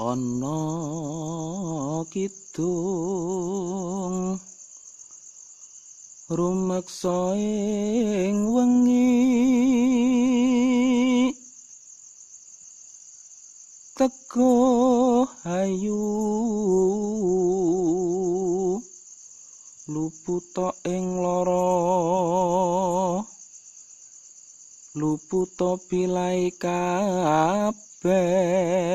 ana kidung rumeksa ing wengi teko ayu luputa ing lara luputa pilai kabeh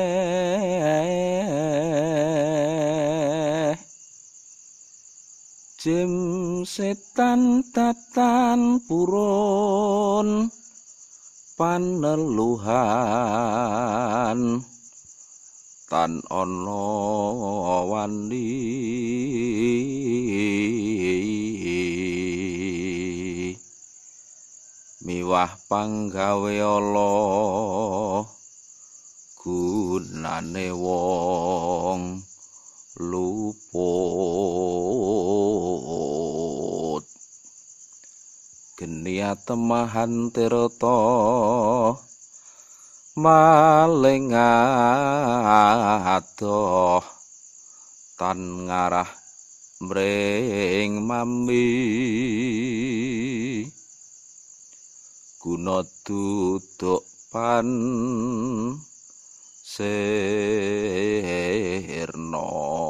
jem setan tatan purun paneluhan tan ana wani miwah panggawe ala gunane wong lupo geniat mahan tirta maling adoh tan ngarah mring mami guna duduk pan sirno